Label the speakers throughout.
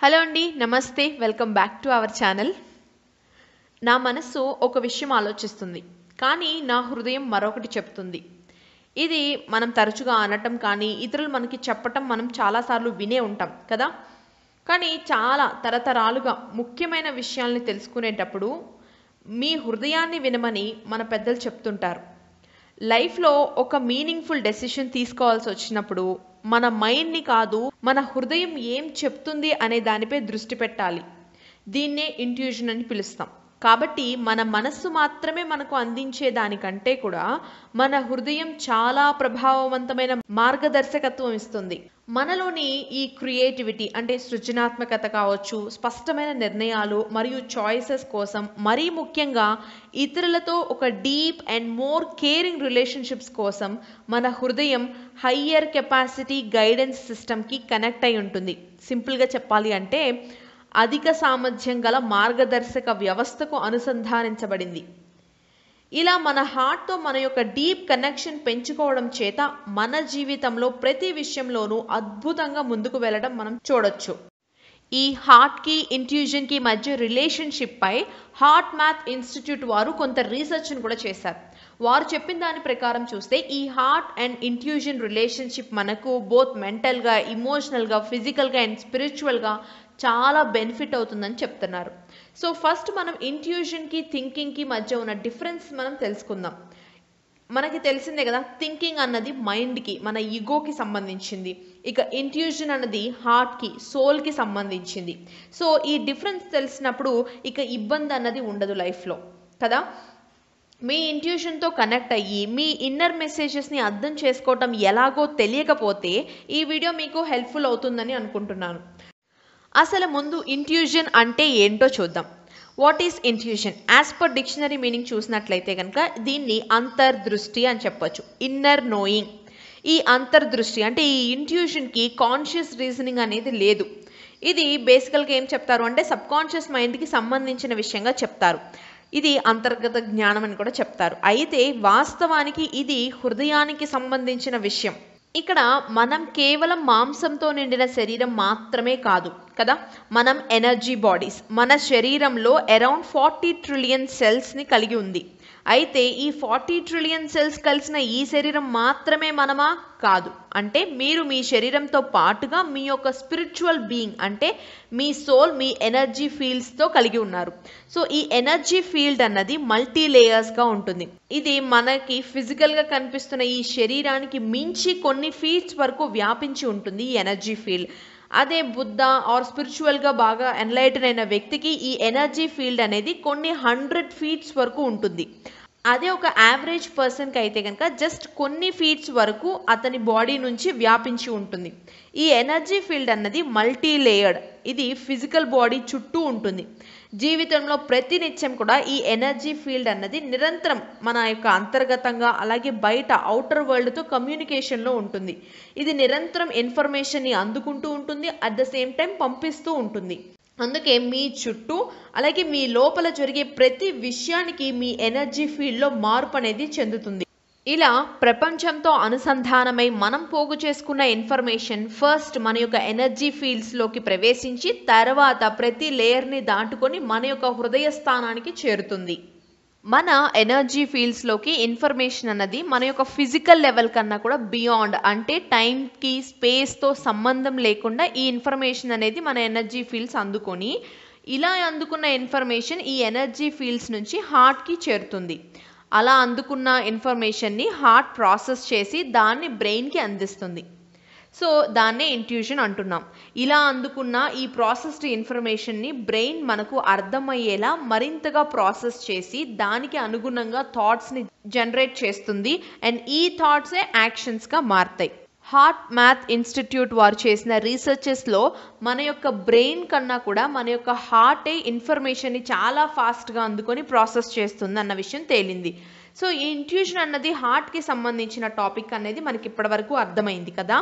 Speaker 1: hello అండి నమస్తే welcome back to our channel నా మనస్సు ఒక విషయం ఆలోచిస్తుంది కానీ నా హృదయం మరొకటి చెప్తుంది ఇది మనం తరచుగా అనటం కానీ ఇతరులు మనకి చెప్పటం మనం చాలాసార్లు వినే ఉంటాం కదా కానీ చాలా తరతరాలుగా ముఖ్యమైన విషయాల్ని తెలుసుకునేటప్పుడు మీ హృదయాన్ని వినమని మన పెద్దలు చెప్తుంటారు లైఫ్లో ఒక మీనింగ్ఫుల్ డెసిషన్ తీసుకోవాల్సి వచ్చినప్పుడు మన మైండ్ని కాదు మన హృదయం ఏం చెప్తుంది అనే దానిపై దృష్టి పెట్టాలి దీన్నే ఇంట్యూషన్ అని పిలుస్తాం కాబట్టి మన మనస్సు మాత్రమే మనకు అందించే దానికంటే కూడా మన హృదయం చాలా ప్రభావవంతమైన మార్గదర్శకత్వం ఇస్తుంది మనలోని ఈ క్రియేటివిటీ అంటే సృజనాత్మకత కావచ్చు స్పష్టమైన నిర్ణయాలు మరియు చాయిసెస్ కోసం మరీ ముఖ్యంగా ఇతరులతో ఒక deep and more caring relationships కోసం మన హృదయం హయ్యర్ కెపాసిటీ గైడెన్స్ సిస్టమ్కి కనెక్ట్ అయి ఉంటుంది సింపుల్గా చెప్పాలి అంటే అధిక సామర్థ్యం గల మార్గదర్శక వ్యవస్థకు అనుసంధానించబడింది ఇలా మన హార్ట్తో మన యొక్క డీప్ కనెక్షన్ పెంచుకోవడం చేత మన జీవితంలో ప్రతి విషయంలోనూ అద్భుతంగా ముందుకు వెళ్ళడం మనం చూడొచ్చు ఈ హార్ట్కి ఇంట్యూజన్కి మధ్య రిలేషన్షిప్పై హార్ట్ మ్యాథ్ ఇన్స్టిట్యూట్ వారు కొంత రీసెర్చ్ను కూడా చేశారు వారు చెప్పిన దాని ప్రకారం చూస్తే ఈ హార్ట్ అండ్ ఇంట్యూజన్ రిలేషన్షిప్ మనకు బోత్ మెంటల్గా ఇమోషనల్గా ఫిజికల్గా అండ్ స్పిరిచువల్గా చాలా బెనిఫిట్ అవుతుందని చెప్తున్నారు సో ఫస్ట్ మనం ఇంట్యూషన్కి థింకింగ్కి మధ్య ఉన్న డిఫరెన్స్ మనం తెలుసుకుందాం మనకి తెలిసిందే కదా థింకింగ్ అన్నది మైండ్కి మన ఈగోకి సంబంధించింది ఇక ఇంట్యూషన్ అన్నది హార్ట్కి సోల్కి సంబంధించింది సో ఈ డిఫరెన్స్ తెలిసినప్పుడు ఇక ఇబ్బంది అన్నది ఉండదు లైఫ్లో కదా మీ ఇంట్యూషన్తో కనెక్ట్ అయ్యి మీ ఇన్నర్ మెసేజెస్ని అర్థం చేసుకోవటం ఎలాగో తెలియకపోతే ఈ వీడియో మీకు హెల్ప్ఫుల్ అవుతుందని అనుకుంటున్నాను అసలు ముందు ఇంట్యూషన్ అంటే ఏంటో చూద్దాం what is intuition as per dictionary meaning చూసినట్లయితే కనుక దీన్ని అంతర్దృష్టి అని చెప్పొచ్చు ఇన్నర్ నోయింగ్ ఈ అంతర్దృష్టి అంటే ఈ ఇంట్యూషన్కి కాన్షియస్ రీజనింగ్ అనేది లేదు ఇది బేసికల్గా ఏం చెప్తారు అంటే సబ్కాన్షియస్ మైండ్కి సంబంధించిన విషయంగా చెప్తారు ఇది అంతర్గత జ్ఞానం అని కూడా చెప్తారు అయితే వాస్తవానికి ఇది హృదయానికి సంబంధించిన విషయం ఇక్కడ మనం కేవలం మాంసంతో నిండిన శరీరం మాత్రమే కాదు కదా మనం ఎనర్జీ బాడీస్ మన శరీరంలో అరౌండ్ ఫార్టీ ట్రిలియన్ సెల్స్ని కలిగి ఉంది అయితే ఈ ఫార్టీ ట్రిలియన్ సెల్స్ కలిసిన ఈ శరీరం మాత్రమే మనమా కాదు అంటే మీరు మీ శరీరంతో పాటుగా మీ యొక్క స్పిరిచువల్ బీయింగ్ అంటే మీ సోల్ మీ ఎనర్జీ ఫీల్డ్స్తో కలిగి ఉన్నారు సో ఈ ఎనర్జీ ఫీల్డ్ అన్నది మల్టీ లేయర్స్గా ఉంటుంది ఇది మనకి ఫిజికల్గా కనిపిస్తున్న ఈ శరీరానికి మించి కొన్ని ఫీల్డ్స్ వరకు వ్యాపించి ఉంటుంది ఈ ఎనర్జీ ఫీల్డ్ అదే బుద్ధ ఆర్ స్పిరిచువల్గా బాగా ఎన్లైటన్ అయిన వ్యక్తికి ఈ ఎనర్జీ ఫీల్డ్ అనేది కొన్ని హండ్రెడ్ ఫీట్స్ వరకు ఉంటుంది అదే ఒక యావరేజ్ పర్సన్కి అయితే కనుక జస్ట్ కొన్ని ఫీట్స్ వరకు అతని బాడీ నుంచి వ్యాపించి ఉంటుంది ఈ ఎనర్జీ ఫీల్డ్ అన్నది మల్టీ లేయర్డ్ ఇది ఫిజికల్ బాడీ చుట్టూ ఉంటుంది జీవితంలో ప్రతినిత్యం కూడా ఈ ఎనర్జీ ఫీల్డ్ అన్నది నిరంతరం మన యొక్క అంతర్గతంగా అలాగే బయట అవుటర్ వరల్డ్తో కమ్యూనికేషన్లో ఉంటుంది ఇది నిరంతరం ఇన్ఫర్మేషన్ని అందుకుంటూ ఉంటుంది అట్ ద సేమ్ టైం పంపిస్తూ ఉంటుంది అందుకే మీ చుట్టూ అలాగే మీ లోపల జరిగే ప్రతి విషయానికి మీ ఎనర్జీ ఫీల్డ్లో మార్పు అనేది చెందుతుంది ఇలా ప్రపంచంతో అనుసంధానమై మనం పోగు చేసుకున్న ఇన్ఫర్మేషన్ ఫస్ట్ మన యొక్క ఎనర్జీ ఫీల్డ్స్లోకి ప్రవేశించి తర్వాత ప్రతి లేయర్ని దాటుకొని మన యొక్క హృదయ స్థానానికి చేరుతుంది మన ఎనర్జీ ఫీల్డ్స్లోకి ఇన్ఫర్మేషన్ అన్నది మన యొక్క ఫిజికల్ లెవెల్ కన్నా కూడా బియాండ్ అంటే టైంకి స్పేస్తో సంబంధం లేకుండా ఈ ఇన్ఫర్మేషన్ అనేది మన ఎనర్జీ ఫీల్డ్స్ అందుకొని ఇలా అందుకున్న ఇన్ఫర్మేషన్ ఈ ఎనర్జీ ఫీల్డ్స్ నుంచి హార్ట్కి చేరుతుంది అలా అందుకున్న ఇన్ఫర్మేషన్ని హార్ట్ ప్రాసెస్ చేసి దాన్ని బ్రెయిన్కి అందిస్తుంది సో దాన్నే ఇంట్యూషన్ అంటున్నాం ఇలా అందుకున్న ఈ ప్రాసెస్డ్ ఇన్ఫర్మేషన్ని బ్రెయిన్ మనకు అర్థమయ్యేలా మరింతగా ప్రాసెస్ చేసి దానికి అనుగుణంగా థాట్స్ని జనరేట్ చేస్తుంది అండ్ ఈ థాట్సే యాక్షన్స్గా మారుతాయి హార్ట్ మ్యాథ్ ఇన్స్టిట్యూట్ వారు చేసిన రీసెర్చెస్లో మన యొక్క బ్రెయిన్ కన్నా కూడా మన యొక్క హార్టే ఇన్ఫర్మేషన్ని చాలా ఫాస్ట్గా అందుకొని ప్రాసెస్ చేస్తుంది అన్న విషయం తేలింది సో ఈ ఇంట్యూషన్ అన్నది హార్ట్కి సంబంధించిన టాపిక్ అనేది మనకి ఇప్పటివరకు అర్థమైంది కదా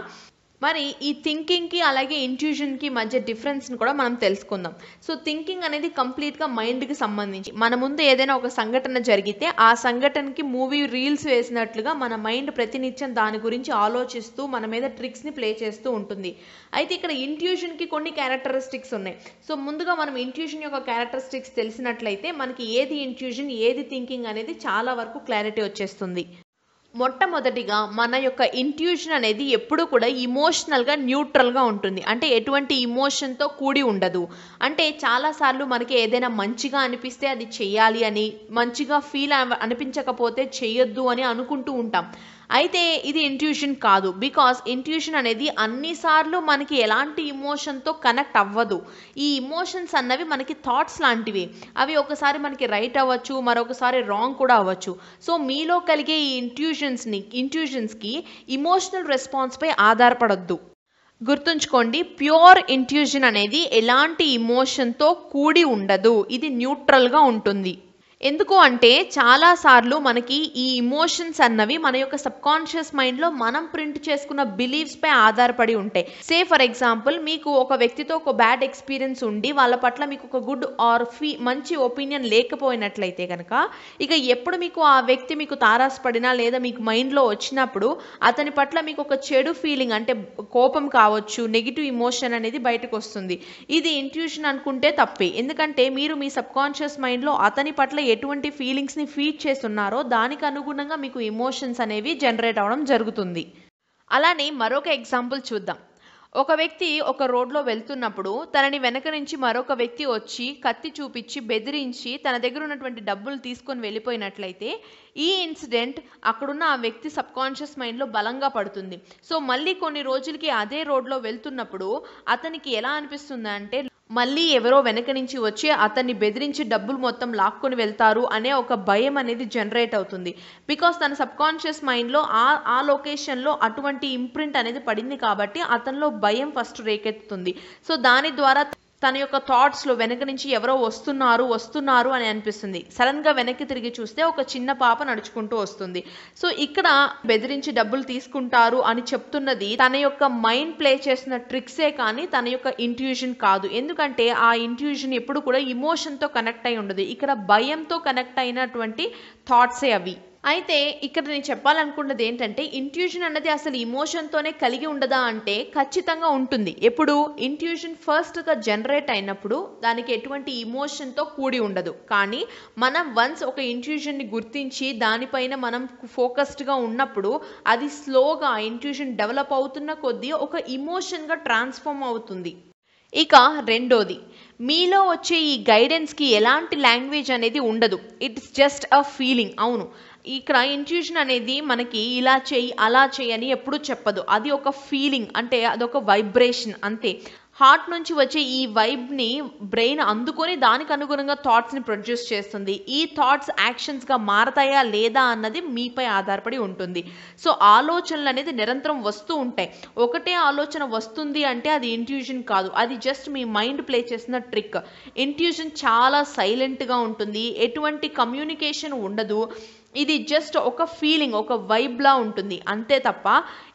Speaker 1: మరి ఈ థింకింగ్కి అలాగే ఇంట్యూషన్కి మధ్య డిఫరెన్స్ని కూడా మనం తెలుసుకుందాం సో థింకింగ్ అనేది కంప్లీట్గా మైండ్కి సంబంధించి మన ముందు ఏదైనా ఒక సంఘటన జరిగితే ఆ సంఘటనకి మూవీ రీల్స్ వేసినట్లుగా మన మైండ్ ప్రతినిత్యం దాని గురించి ఆలోచిస్తూ మన మీద ట్రిక్స్ని ప్లే చేస్తూ ఉంటుంది అయితే ఇక్కడ ఇంట్యూషన్కి కొన్ని క్యారెక్టరిస్టిక్స్ ఉన్నాయి సో ముందుగా మనం ఇంట్యూషన్ యొక్క క్యారెక్టరిస్టిక్స్ తెలిసినట్లయితే మనకి ఏది ఇంట్యూషన్ ఏది థింకింగ్ అనేది చాలా వరకు క్లారిటీ వచ్చేస్తుంది మొట్టమొదటిగా మన యొక్క ఇంట్యూషన్ అనేది ఎప్పుడూ కూడా ఇమోషనల్గా న్యూట్రల్గా ఉంటుంది అంటే ఎటువంటి ఇమోషన్తో కూడి ఉండదు అంటే చాలాసార్లు మనకి ఏదైనా మంచిగా అనిపిస్తే అది చేయాలి అని మంచిగా ఫీల్ అనిపించకపోతే చేయొద్దు అని అనుకుంటూ ఉంటాం అయితే ఇది ఇంట్యూషన్ కాదు బికాస్ ఇంట్యూషన్ అనేది అన్నిసార్లు మనకి ఎలాంటి ఇమోషన్తో కనెక్ట్ అవ్వదు ఈ ఇమోషన్స్ అన్నవి మనకి థాట్స్ లాంటివి అవి ఒకసారి మనకి రైట్ అవ్వచ్చు మరొకసారి రాంగ్ కూడా అవ్వచ్చు సో మీలో కలిగే ఈ ఇంట్యూషన్స్ని ఇంట్యూషన్స్కి ఇమోషనల్ రెస్పాన్స్పై ఆధారపడద్దు గుర్తుంచుకోండి ప్యూర్ ఇంట్యూషన్ అనేది ఎలాంటి ఇమోషన్తో కూడి ఉండదు ఇది న్యూట్రల్గా ఉంటుంది ఎందుకు అంటే చాలాసార్లు మనకి ఈ ఇమోషన్స్ అన్నవి మన యొక్క సబ్కాన్షియస్ మైండ్లో మనం ప్రింట్ చేసుకున్న పై ఆధారపడి ఉంటాయి సే ఫర్ ఎగ్జాంపుల్ మీకు ఒక వ్యక్తితో ఒక బ్యాడ్ ఎక్స్పీరియన్స్ ఉండి వాళ్ళ పట్ల మీకు ఒక గుడ్ ఆర్ ఫీ మంచి ఒపీనియన్ లేకపోయినట్లయితే కనుక ఇక ఎప్పుడు మీకు ఆ వ్యక్తి మీకు తారాసపడినా లేదా మీకు మైండ్లో వచ్చినప్పుడు అతని పట్ల మీకు ఒక చెడు ఫీలింగ్ అంటే కోపం కావచ్చు నెగిటివ్ ఇమోషన్ అనేది బయటకు వస్తుంది ఇది ఇంట్యూషన్ అనుకుంటే తప్పే ఎందుకంటే మీరు మీ సబ్కాన్షియస్ మైండ్లో అతని పట్ల ఎటువంటి ఫీలింగ్స్ని ఫీడ్ చేస్తున్నారో దానికి అనుగుణంగా మీకు ఇమోషన్స్ అనేవి జనరేట్ అవడం జరుగుతుంది అలానే మరొక ఎగ్జాంపుల్ చూద్దాం ఒక వ్యక్తి ఒక రోడ్లో వెళ్తున్నప్పుడు తనని వెనక నుంచి మరొక వ్యక్తి వచ్చి కత్తి చూపించి బెదిరించి తన దగ్గర ఉన్నటువంటి డబ్బులు తీసుకొని వెళ్ళిపోయినట్లయితే ఈ ఇన్సిడెంట్ అక్కడున్న ఆ వ్యక్తి సబ్కాన్షియస్ మైండ్లో బలంగా పడుతుంది సో మళ్ళీ కొన్ని రోజులకి అదే రోడ్లో వెళ్తున్నప్పుడు అతనికి ఎలా అనిపిస్తుంది అంటే మళ్ళీ ఎవరో వెనక నుంచి వచ్చి అతన్ని బెదిరించి డబ్బులు మొత్తం లాక్కొని వెళ్తారు అనే ఒక భయం అనేది జనరేట్ అవుతుంది బికాస్ తన సబ్కాన్షియస్ మైండ్లో ఆ ఆ లొకేషన్లో అటువంటి ఇంప్రింట్ అనేది పడింది కాబట్టి అతనిలో భయం ఫస్ట్ రేకెత్తుతుంది సో దాని ద్వారా తన యొక్క థాట్స్లో వెనక నుంచి ఎవరో వస్తున్నారు వస్తున్నారు అని అనిపిస్తుంది సడన్గా వెనక్కి తిరిగి చూస్తే ఒక చిన్న పాప నడుచుకుంటూ వస్తుంది సో ఇక్కడ బెదిరించి డబ్బులు తీసుకుంటారు అని చెప్తున్నది తన యొక్క మైండ్ ప్లే చేసిన ట్రిక్సే కానీ తన యొక్క ఇంట్యూషన్ కాదు ఎందుకంటే ఆ ఇంట్యూషన్ ఎప్పుడు కూడా ఇమోషన్తో కనెక్ట్ అయి ఉండదు ఇక్కడ భయంతో కనెక్ట్ అయినటువంటి థాట్సే అవి అయితే ఇక్కడ నేను చెప్పాలనుకున్నది ఏంటంటే ఇంట్యూషన్ అన్నది అసలు ఇమోషన్తోనే కలిగి ఉండదా అంటే ఖచ్చితంగా ఉంటుంది ఎప్పుడు ఇంట్యూషన్ ఫస్ట్గా జనరేట్ అయినప్పుడు దానికి ఎటువంటి ఇమోషన్తో కూడి ఉండదు కానీ మనం వన్స్ ఒక ఇంట్యూషన్ని గుర్తించి దానిపైన మనం ఫోకస్డ్గా ఉన్నప్పుడు అది స్లోగా ఇంట్యూషన్ డెవలప్ అవుతున్న కొద్దీ ఒక ఇమోషన్గా ట్రాన్స్ఫామ్ అవుతుంది ఇక రెండోది మీలో వచ్చే ఈ గైడెన్స్కి ఎలాంటి లాంగ్వేజ్ అనేది ఉండదు ఇట్స్ జస్ట్ అ ఫీలింగ్ అవును ఇక్కడ ఇంట్యూషన్ అనేది మనకి ఇలా చేయి అలా చేయి అని ఎప్పుడు చెప్పదు అది ఒక ఫీలింగ్ అంటే అదొక వైబ్రేషన్ అంతే హార్ట్ నుంచి వచ్చే ఈ వైబ్ని బ్రెయిన్ అందుకొని దానికి అనుగుణంగా థాట్స్ని ప్రొడ్యూస్ చేస్తుంది ఈ థాట్స్ యాక్షన్స్గా మారతాయా లేదా అన్నది మీపై ఆధారపడి ఉంటుంది సో ఆలోచనలు అనేది నిరంతరం వస్తూ ఉంటాయి ఒకటే ఆలోచన వస్తుంది అంటే అది ఇంట్యూషన్ కాదు అది జస్ట్ మీ మైండ్ ప్లే చేసిన ట్రిక్ ఇంట్యూషన్ చాలా సైలెంట్గా ఉంటుంది ఎటువంటి కమ్యూనికేషన్ ఉండదు ఇది జస్ట్ ఒక ఫీలింగ్ ఒక వైబ్లా ఉంటుంది అంతే తప్ప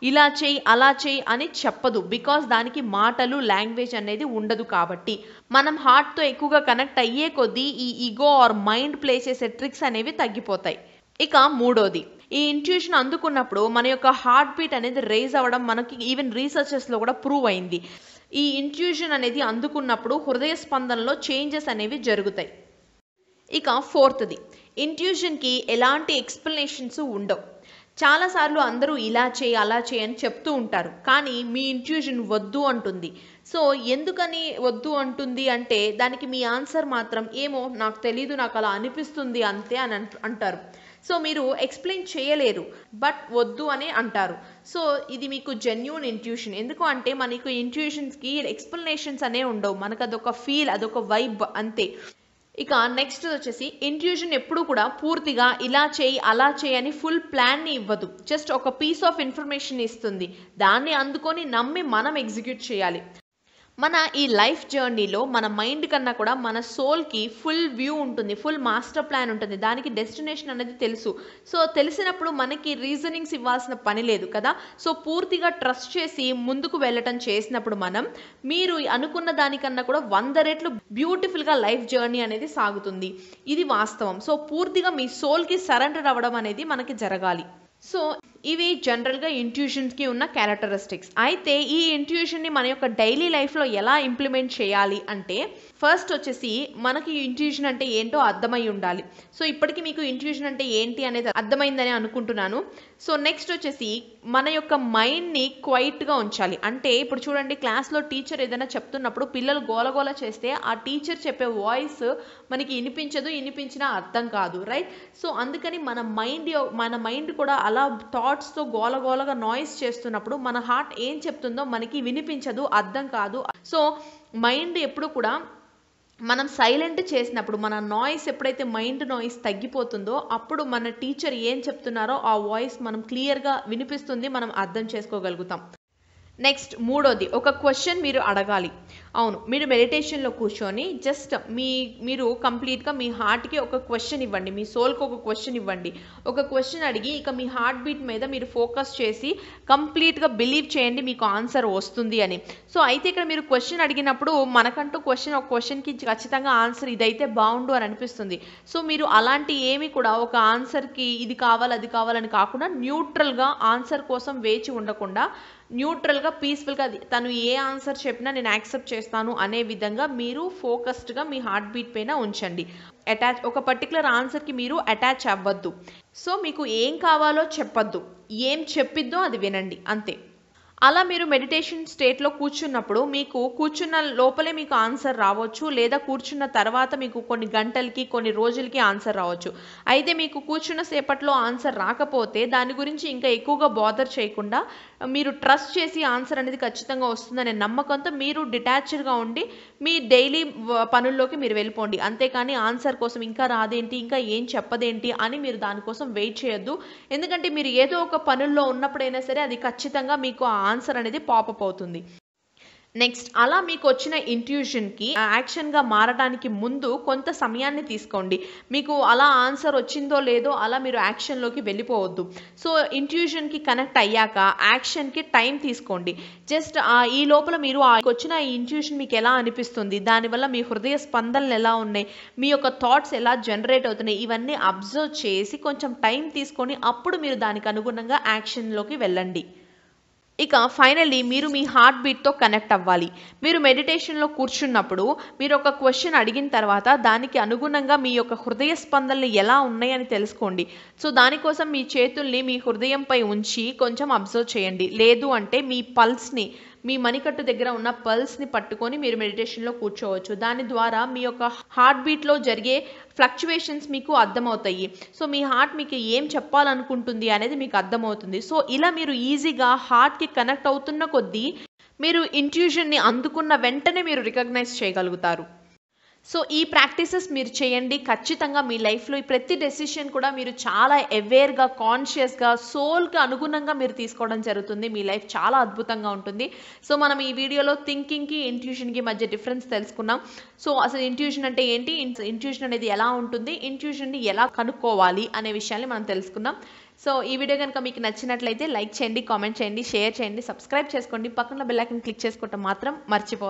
Speaker 1: ఇలా చేయి అలా చేయి అని చెప్పదు బికాస్ దానికి మాటలు లాంగ్వేజ్ అనేది ఉండదు కాబట్టి మనం హార్ట్తో ఎక్కువగా కనెక్ట్ అయ్యే కొద్దీ ఈ ఈగో ఆర్ మైండ్ ప్లే చేసే ట్రిక్స్ అనేవి తగ్గిపోతాయి ఇక మూడోది ఈ ఇంట్యూషన్ అందుకున్నప్పుడు మన యొక్క హార్ట్ బీట్ అనేది రేజ్ అవ్వడం మనకి ఈవెన్ రీసెర్చెస్లో కూడా ప్రూవ్ అయింది ఈ ఇంట్యూషన్ అనేది అందుకున్నప్పుడు హృదయ స్పందనలో చేంజెస్ అనేవి జరుగుతాయి ఇక ఫోర్త్ది ఇంట్యూషన్కి ఎలాంటి ఎక్స్ప్లెనేషన్స్ ఉండవు చాలాసార్లు అందరూ ఇలా చేయి అలా చేయి అని చెప్తూ ఉంటారు కానీ మీ ఇంట్యూషన్ వద్దు అంటుంది సో ఎందుకని వద్దు అంటుంది అంటే దానికి మీ ఆన్సర్ మాత్రం ఏమో నాకు తెలీదు నాకు అలా అనిపిస్తుంది అంతే అని అంటారు సో మీరు ఎక్స్ప్లెయిన్ చేయలేరు బట్ వద్దు అని అంటారు సో ఇది మీకు జెన్యున్ ఇంట్యూషన్ ఎందుకు అంటే మనకు ఇంట్యూషన్స్కి ఎక్స్ప్లెనేషన్స్ అనే ఉండవు మనకు అదొక ఫీల్ అదొక వైబ్ అంతే ఇక నెక్స్ట్ వచ్చేసి ఇంట్యూషన్ ఎప్పుడు కూడా పూర్తిగా ఇలా చేయి అలా చేయి అని ఫుల్ ప్లాన్ని ఇవ్వదు జస్ట్ ఒక పీస్ ఆఫ్ ఇన్ఫర్మేషన్ ఇస్తుంది దాన్ని అందుకొని నమ్మి మనం ఎగ్జిక్యూట్ చేయాలి మన ఈ లైఫ్ జర్నీలో మన మైండ్ కన్నా కూడా మన సోల్కి ఫుల్ వ్యూ ఉంటుంది ఫుల్ మాస్టర్ ప్లాన్ ఉంటుంది దానికి డెస్టినేషన్ అనేది తెలుసు సో తెలిసినప్పుడు మనకి రీజనింగ్స్ ఇవ్వాల్సిన పని లేదు కదా సో పూర్తిగా ట్రస్ట్ చేసి ముందుకు వెళ్ళటం చేసినప్పుడు మనం మీరు అనుకున్న దానికన్నా కూడా వంద రెట్లు బ్యూటిఫుల్గా లైఫ్ జర్నీ అనేది సాగుతుంది ఇది వాస్తవం సో పూర్తిగా మీ సోల్కి సరెండర్ అవ్వడం అనేది మనకి జరగాలి సో ఇవి జనరల్గా ఇంట్యూషన్స్కి ఉన్న క్యారెక్టరిస్టిక్స్ అయితే ఈ ఇంట్యూషన్ని మన యొక్క డైలీ లైఫ్లో ఎలా ఇంప్లిమెంట్ చేయాలి అంటే ఫస్ట్ వచ్చేసి మనకి ఇంట్యూషన్ అంటే ఏంటో అర్థమై ఉండాలి సో ఇప్పటికీ మీకు ఇంట్యూషన్ అంటే ఏంటి అనేది అర్థమైందని అనుకుంటున్నాను సో నెక్స్ట్ వచ్చేసి మన యొక్క మైండ్ని క్వైట్గా ఉంచాలి అంటే ఇప్పుడు చూడండి క్లాస్లో టీచర్ ఏదైనా చెప్తున్నప్పుడు పిల్లలు గోలగోల చేస్తే ఆ టీచర్ చెప్పే వాయిస్ మనకి వినిపించదు వినిపించినా అర్థం కాదు రైట్ సో అందుకని మన మైండ్ మన మైండ్ కూడా అలా థాట్ థాట్స్తో గోలగోలగా నాయిస్ చేస్తున్నప్పుడు మన హార్ట్ ఏం చెప్తుందో మనకి వినిపించదు అర్థం కాదు సో మైండ్ ఎప్పుడు కూడా మనం సైలెంట్ చేసినప్పుడు మన నాయిస్ ఎప్పుడైతే మైండ్ నాయిస్ తగ్గిపోతుందో అప్పుడు మన టీచర్ ఏం చెప్తున్నారో ఆ వాయిస్ మనం క్లియర్గా వినిపిస్తుంది మనం అర్థం చేసుకోగలుగుతాం నెక్స్ట్ మూడోది ఒక క్వశ్చన్ మీరు అడగాలి అవును మీరు మెడిటేషన్లో కూర్చొని జస్ట్ మీ మీరు కంప్లీట్గా మీ హార్ట్కి ఒక క్వశ్చన్ ఇవ్వండి మీ సోల్కి ఒక క్వశ్చన్ ఇవ్వండి ఒక క్వశ్చన్ అడిగి ఇక మీ హార్ట్ బీట్ మీద మీరు ఫోకస్ చేసి కంప్లీట్గా బిలీవ్ చేయండి మీకు ఆన్సర్ వస్తుంది అని సో అయితే ఇక్కడ మీరు క్వశ్చన్ అడిగినప్పుడు మనకంటూ క్వశ్చన్ ఒక క్వశ్చన్కి ఖచ్చితంగా ఆన్సర్ ఇదైతే బాగుండు అని అనిపిస్తుంది సో మీరు అలాంటి ఏమి కూడా ఒక ఆన్సర్కి ఇది కావాలి అది కావాలని కాకుండా న్యూట్రల్గా ఆన్సర్ కోసం వేచి ఉండకుండా న్యూట్రల్గా పీస్ఫుల్గా తను ఏ ఆన్సర్ చెప్పినా నేను యాక్సెప్ట్ చేస్తాను అనే విధంగా మీరు ఫోకస్డ్గా మీ హార్ట్ బీట్ పైన ఉంచండి అటాచ్ ఒక పర్టికులర్ ఆన్సర్కి మీరు అటాచ్ అవ్వద్దు సో మీకు ఏం కావాలో చెప్పద్దు ఏం చెప్పిద్దో అది వినండి అంతే అలా మీరు మెడిటేషన్ స్టేట్లో కూర్చున్నప్పుడు మీకు కూర్చున్న లోపలే మీకు ఆన్సర్ రావచ్చు లేదా కూర్చున్న తర్వాత మీకు కొన్ని గంటలకి కొన్ని రోజులకి ఆన్సర్ రావచ్చు అయితే మీకు కూర్చున్న సేపట్లో ఆన్సర్ రాకపోతే దాని గురించి ఇంకా ఎక్కువగా బాదర్ చేయకుండా మీరు ట్రస్ట్ చేసి ఆన్సర్ అనేది ఖచ్చితంగా వస్తుందనే నమ్మకంతో మీరు డిటాచ్డ్గా ఉండి మీ డైలీ పనుల్లోకి మీరు వెళ్ళిపోండి అంతేకాని ఆన్సర్ కోసం ఇంకా రాదేంటి ఇంకా ఏం చెప్పదేంటి అని మీరు దానికోసం వెయిట్ చేయొద్దు ఎందుకంటే మీరు ఏదో ఒక పనుల్లో ఉన్నప్పుడైనా సరే అది ఖచ్చితంగా మీకు ఆన్సర్ అనేది పాపప్ అవుతుంది నెక్స్ట్ అలా మీకు వచ్చిన ఇంట్యూషన్కి యాక్షన్గా మారడానికి ముందు కొంత సమయాన్ని తీసుకోండి మీకు అలా ఆన్సర్ వచ్చిందో లేదో అలా మీరు యాక్షన్లోకి వెళ్ళిపోవద్దు సో ఇంట్యూషన్కి కనెక్ట్ అయ్యాక యాక్షన్కి టైం తీసుకోండి జస్ట్ ఈ లోపల మీరు వచ్చిన ఇంట్యూషన్ మీకు ఎలా అనిపిస్తుంది దానివల్ల మీ హృదయ స్పందనలు ఎలా ఉన్నాయి మీ యొక్క థాట్స్ ఎలా జనరేట్ అవుతున్నాయి ఇవన్నీ అబ్జర్వ్ చేసి కొంచెం టైం తీసుకొని అప్పుడు మీరు దానికి అనుగుణంగా యాక్షన్లోకి వెళ్ళండి ఇక ఫైనల్లీ మీరు మీ హార్ట్ బీట్తో కనెక్ట్ అవ్వాలి మీరు మెడిటేషన్లో కూర్చున్నప్పుడు మీరు ఒక క్వశ్చన్ అడిగిన తర్వాత దానికి అనుగుణంగా మీ యొక్క హృదయ స్పందనలు ఎలా ఉన్నాయని తెలుసుకోండి సో దానికోసం మీ చేతుల్ని మీ హృదయంపై ఉంచి కొంచెం అబ్జర్వ్ చేయండి లేదు అంటే మీ పల్స్ని మీ మణికట్టు దగ్గర ఉన్న పల్స్ని పట్టుకొని మీరు మెడిటేషన్లో కూర్చోవచ్చు దాని ద్వారా మీ యొక్క హార్ట్ బీట్లో జరిగే ఫ్లక్చువేషన్స్ మీకు అర్థమవుతాయి సో మీ హార్ట్ మీకు ఏం చెప్పాలనుకుంటుంది అనేది మీకు అర్థమవుతుంది సో ఇలా మీరు ఈజీగా హార్ట్కి కనెక్ట్ అవుతున్న కొద్దీ మీరు ఇంట్యూషన్ని అందుకున్న వెంటనే మీరు రికగ్నైజ్ చేయగలుగుతారు సో ఈ ప్రాక్టీసెస్ మీరు చేయండి ఖచ్చితంగా మీ లైఫ్లో ఈ ప్రతి డెసిషన్ కూడా మీరు చాలా అవేర్గా కాన్షియస్గా సోల్కి అనుగుణంగా మీరు తీసుకోవడం జరుగుతుంది మీ లైఫ్ చాలా అద్భుతంగా ఉంటుంది సో మనం ఈ వీడియోలో థింకింగ్కి ఇంట్యూషన్కి మధ్య డిఫరెన్స్ తెలుసుకున్నాం సో అసలు ఇంట్యూషన్ అంటే ఏంటి ఇంట్యూషన్ అనేది ఎలా ఉంటుంది ఇంట్యూషన్ని ఎలా కనుక్కోవాలి అనే విషయాన్ని మనం తెలుసుకున్నాం సో ఈ వీడియో కనుక మీకు నచ్చినట్లయితే లైక్ చేయండి కామెంట్ చేయండి షేర్ చేయండి సబ్స్క్రైబ్ చేసుకోండి పక్కన బెల్లైకన్ క్లిక్ చేసుకోవటం మాత్రం మర్చిపోవద్దు